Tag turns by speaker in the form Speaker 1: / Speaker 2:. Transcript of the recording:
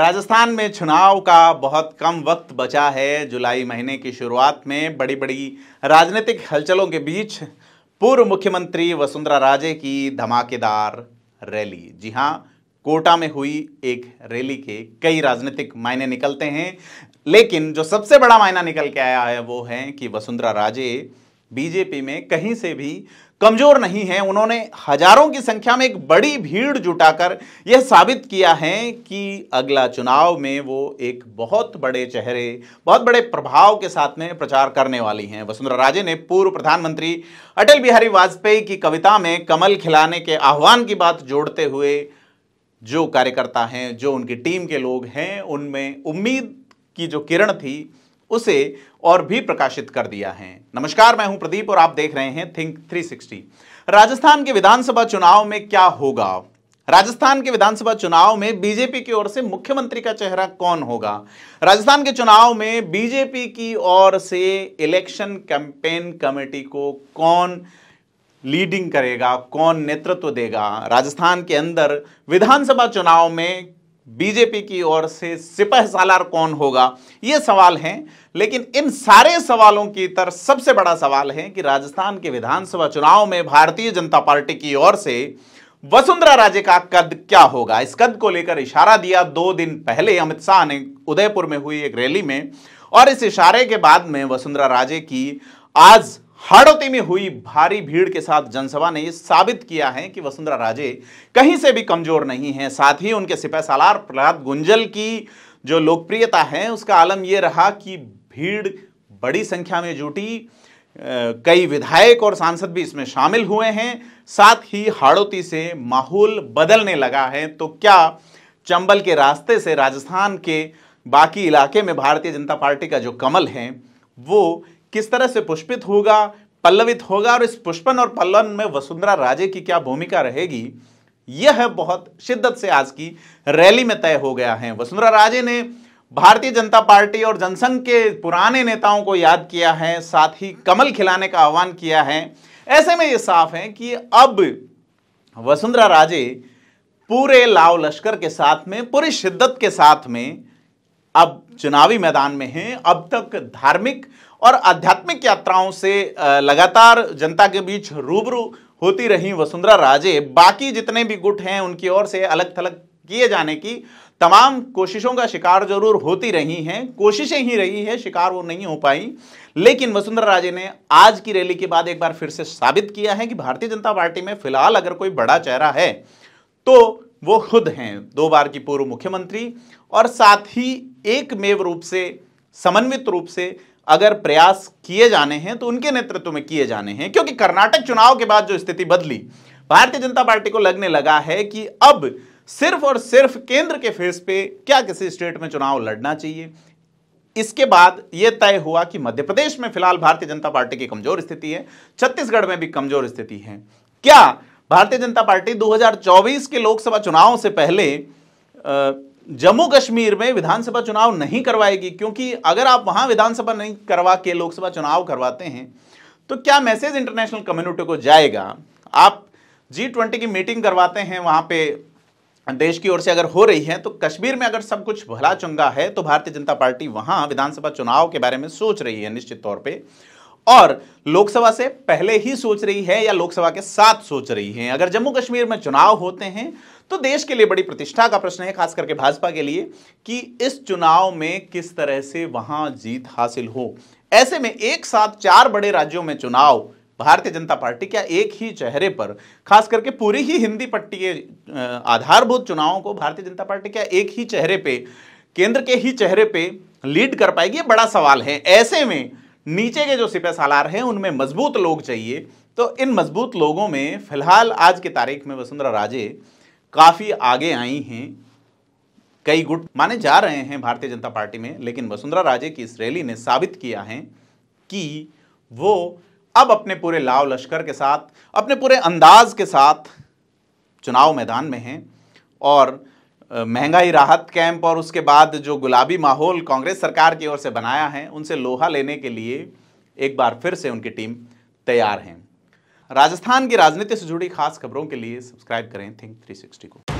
Speaker 1: राजस्थान में चुनाव का बहुत कम वक्त बचा है जुलाई महीने की शुरुआत में बड़ी बड़ी राजनीतिक हलचलों के बीच पूर्व मुख्यमंत्री वसुंधरा राजे की धमाकेदार रैली जी हाँ कोटा में हुई एक रैली के कई राजनीतिक मायने निकलते हैं लेकिन जो सबसे बड़ा मायना निकल के आया है वो है कि वसुंधरा राजे बीजेपी में कहीं से भी कमजोर नहीं है उन्होंने हजारों की संख्या में एक बड़ी भीड़ जुटाकर यह साबित किया है कि अगला चुनाव में वो एक बहुत बड़े चेहरे बहुत बड़े प्रभाव के साथ में प्रचार करने वाली हैं वसुंधरा राजे ने पूर्व प्रधानमंत्री अटल बिहारी वाजपेयी की कविता में कमल खिलाने के आह्वान की बात जोड़ते हुए जो कार्यकर्ता हैं जो उनकी टीम के लोग हैं उनमें उम्मीद की जो किरण थी उसे और भी प्रकाशित कर दिया है नमस्कार मैं हूं प्रदीप और आप देख रहे हैं थिंक 360 राजस्थान के विधानसभा चुनाव में क्या होगा राजस्थान के विधानसभा चुनाव में बीजेपी की ओर से मुख्यमंत्री का चेहरा कौन होगा राजस्थान के चुनाव में बीजेपी की ओर से इलेक्शन कैंपेन कमेटी को कौन लीडिंग करेगा कौन नेतृत्व देगा राजस्थान के अंदर विधानसभा चुनाव में बीजेपी की ओर से सिपह सालार कौन होगा ये सवाल हैं लेकिन इन सारे सवालों की तरह सबसे बड़ा सवाल है कि राजस्थान के विधानसभा चुनाव में भारतीय जनता पार्टी की ओर से वसुंधरा राजे का कद क्या होगा इस कद को लेकर इशारा दिया दो दिन पहले अमित शाह ने उदयपुर में हुई एक रैली में और इस इशारे के बाद में वसुंधरा राजे की आज हाड़ौती में हुई भारी भीड़ के साथ जनसभा ने यह साबित किया है कि वसुंधरा राजे कहीं से भी कमजोर नहीं है साथ ही उनके सिपह सालार प्रहलाद गुंजल की जो लोकप्रियता है उसका आलम यह रहा कि भीड़ बड़ी संख्या में जुटी कई विधायक और सांसद भी इसमें शामिल हुए हैं साथ ही हाड़ौती से माहौल बदलने लगा है तो क्या चंबल के रास्ते से राजस्थान के बाकी इलाके में भारतीय जनता पार्टी का जो कमल है वो किस तरह से पुष्पित होगा पल्लवित होगा और इस पुष्पन और पल्लवन में वसुंधरा राजे की क्या भूमिका रहेगी यह बहुत शिद्दत से आज की रैली में तय हो गया है वसुंधरा राजे ने भारतीय जनता पार्टी और जनसंघ के पुराने नेताओं को याद किया है साथ ही कमल खिलाने का आह्वान किया है ऐसे में ये साफ है कि अब वसुंधरा राजे पूरे लाव लश्कर के साथ में पूरी शिद्दत के साथ में अब चुनावी मैदान में हैं अब तक धार्मिक और आध्यात्मिक यात्राओं से लगातार जनता के बीच रूबरू होती रही वसुंधरा राजे बाकी जितने भी गुट हैं उनकी ओर से अलग थलग किए जाने की तमाम कोशिशों का शिकार जरूर होती रही हैं कोशिशें ही रही हैं शिकार वो नहीं हो पाई लेकिन वसुंधरा राजे ने आज की रैली के बाद एक बार फिर से साबित किया है कि भारतीय जनता पार्टी में फिलहाल अगर कोई बड़ा चेहरा है तो वो खुद हैं दो बार की पूर्व मुख्यमंत्री और साथ ही एक मेव रूप से समन्वित रूप से अगर प्रयास किए जाने हैं तो उनके नेतृत्व में किए जाने हैं क्योंकि कर्नाटक चुनाव के बाद जो स्थिति बदली भारतीय जनता पार्टी को लगने लगा है कि अब सिर्फ और सिर्फ केंद्र के फेस पे क्या किसी स्टेट में चुनाव लड़ना चाहिए इसके बाद यह तय हुआ कि मध्य प्रदेश में फिलहाल भारतीय जनता पार्टी की कमजोर स्थिति है छत्तीसगढ़ में भी कमजोर स्थिति है क्या भारतीय जनता पार्टी 2024 के लोकसभा चुनाव से पहले जम्मू कश्मीर में विधानसभा चुनाव नहीं करवाएगी क्योंकि अगर आप वहां विधानसभा नहीं करवा के लोकसभा चुनाव करवाते हैं तो क्या मैसेज इंटरनेशनल कम्युनिटी को जाएगा आप जी ट्वेंटी की मीटिंग करवाते हैं वहां पे देश की ओर से अगर हो रही है तो कश्मीर में अगर सब कुछ भला चुंगा है तो भारतीय जनता पार्टी वहां विधानसभा चुनाव के बारे में सोच रही है निश्चित तौर पर और लोकसभा से पहले ही सोच रही है या लोकसभा के साथ सोच रही है अगर जम्मू कश्मीर में चुनाव होते हैं तो देश के लिए बड़ी प्रतिष्ठा का प्रश्न है खास करके भाजपा के लिए कि इस चुनाव में किस तरह से वहां जीत हासिल हो ऐसे में एक साथ चार बड़े राज्यों में चुनाव भारतीय जनता पार्टी क्या एक ही चेहरे पर खास करके पूरी ही हिंदी पट्टी के आधारभूत चुनावों को भारतीय जनता पार्टी क्या एक ही चेहरे पे केंद्र के ही चेहरे पे लीड कर पाएगी बड़ा सवाल है ऐसे में नीचे के जो सिपह सालार हैं उनमें मजबूत लोग चाहिए तो इन मजबूत लोगों में फिलहाल आज की तारीख में वसुंधरा राजे काफ़ी आगे आई हैं कई गुट माने जा रहे हैं भारतीय जनता पार्टी में लेकिन वसुंधरा राजे की इस रैली ने साबित किया है कि वो अब अपने पूरे लाव लश्कर के साथ अपने पूरे अंदाज के साथ चुनाव मैदान में हैं और महंगाई राहत कैंप और उसके बाद जो गुलाबी माहौल कांग्रेस सरकार की ओर से बनाया है उनसे लोहा लेने के लिए एक बार फिर से उनकी टीम तैयार हैं राजस्थान की राजनीति से जुड़ी खास खबरों के लिए सब्सक्राइब करें थिंक 360 को